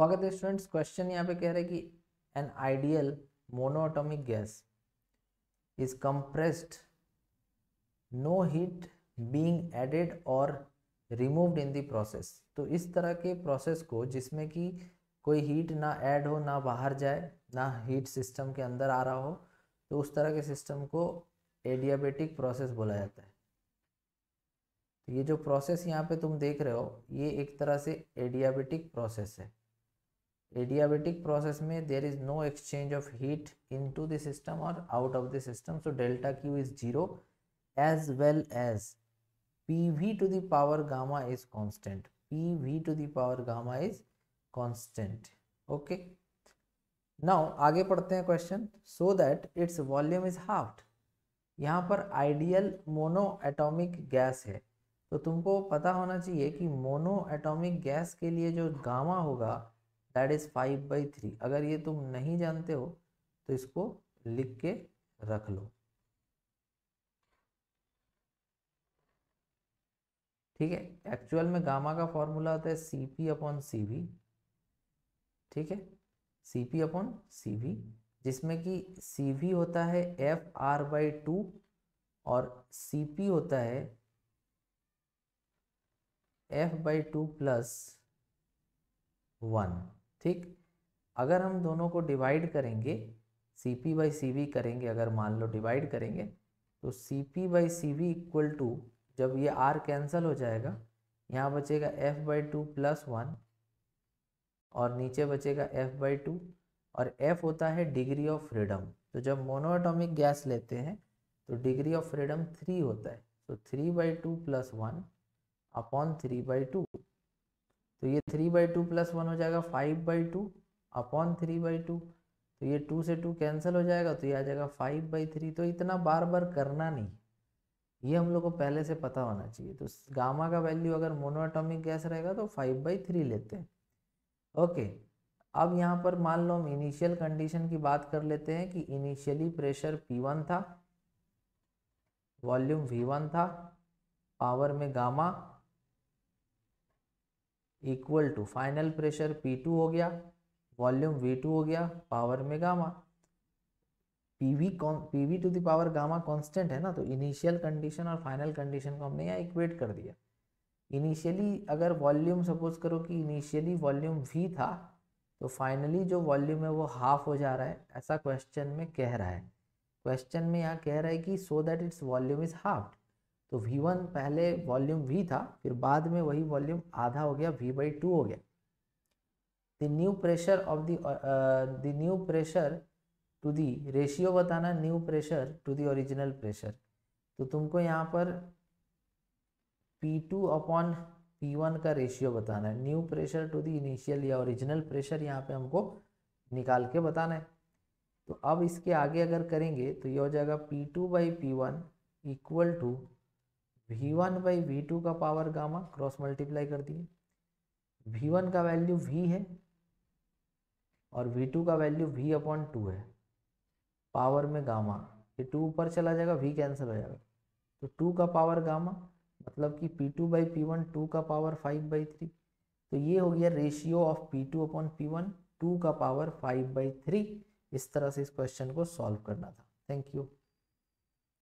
स्वागत है students question यहाँ पे कह रहे हैं कि an ideal monotomic gas is compressed no heat being added और रिमूव्ड इन दी प्रोसेस तो इस तरह के प्रोसेस को जिसमें कि कोई हीट ना ऐड हो ना बाहर जाए ना हीट सिस्टम के अंदर आ रहा हो तो उस तरह के सिस्टम को एडियाबेटिक प्रोसेस बोला जाता है तो ये जो प्रोसेस यहाँ पे तुम देख रहे हो ये एक तरह से एडियाबेटिक प्रोसेस है एडियाबेटिक प्रोसेस में there is no exchange of heat into the system और out of the system so delta Q is zero as well as P V to the power gamma is constant P V to the power gamma is constant okay now आगे पढ़ते हैं question so that its volume is half यहाँ पर ideal mono atomic gas है तो तुमको पता होना चाहिए कि मोनो एटोमिक गैस के लिए जो गामा होगा that is five by three अगर ये तुम नहीं जानते हो तो इसको लिख के रख लो ठीक है एक्चुअल में गामा का फॉर्मूला होता है C P upon C V ठीक है C P upon C V जिसमें कि सी वी होता है एफ आर बाई टू और सी पी होता है F by two plus one ठीक अगर हम दोनों को डिवाइड करेंगे C P by C V करेंगे अगर मान लो डिवाइड करेंगे तो C P by C V equal to जब ये आर कैंसिल हो जाएगा यहाँ बचेगा F by two plus one और नीचे बचेगा एफ बाई टू और एफ होता है डिग्री ऑफ फ्रीडम तो जब मोनोएटॉमिक गैस लेते हैं तो डिग्री ऑफ फ्रीडम थ्री होता है तो three by two plus one upon three by two तो ये three by two plus one हो जाएगा five by two upon three by two तो ये टू से टू कैंसिल हो जाएगा तो ये आ जाएगा फाइव बाई थ्री तो इतना बार बार करना नहीं ये हम लोग को पहले से पता होना चाहिए तो गामा का वैल्यू अगर मोनोएटॉमिक गैस रहेगा तो फाइव बाई थ्री लेते हैं ओके अब यहाँ पर मान लो हम इनिशियल कंडीशन की बात कर लेते हैं कि इनिशियली प्रेशर वन था वॉल्यूम वन था पावर में gamma equal to final pressure P two हो गया वॉल्यूम वी टू हो गया पावर में गामा पी वी कॉन P V to the power gamma constant है ना तो इनिशियल कंडीशन और फाइनल कंडीशन को हमने यहाँ इक्वेट कर दिया इनिशियली अगर वॉल्यूम सपोज करो कि इनिशियली वॉल्यूम वी था तो फाइनली जो वॉल्यूम है वो हाफ हो जा रहा है ऐसा क्वेश्चन में कह रहा है क्वेश्चन में यहाँ कह रहा है कि so that its volume is half तो वी वन पहले वॉल्यूम वी था फिर बाद में वही वॉल्यूम आधा हो गया वी बाई टू हो गया the new pressure of the new pressure to the ratio बताना new pressure to the original pressure तो तुमको यहाँ पर P two upon P one का रेशियो बताना है new pressure to the initial या ओरिजिनल प्रेशर यहाँ पे हमको निकाल के बताना है तो अब इसके आगे अगर करेंगे तो ये हो जाएगा P two by P one equal to V one by V two का पावर गामा क्रॉस मल्टीप्लाई कर दिए वी वन का वैल्यू वी है और वी टू का वैल्यू वी अपॉन टू है पावर में गामा ये टू ऊपर चला जाएगा वी कैंसिल हो जाएगा तो टू का पावर गामा मतलब कि P two by P one two का पावर फाइव बाई थ्री तो ये हो गया ratio of P two upon P one two का पावर फाइव बाई थ्री इस तरह से इस क्वेश्चन को सॉल्व करना था थैंक यू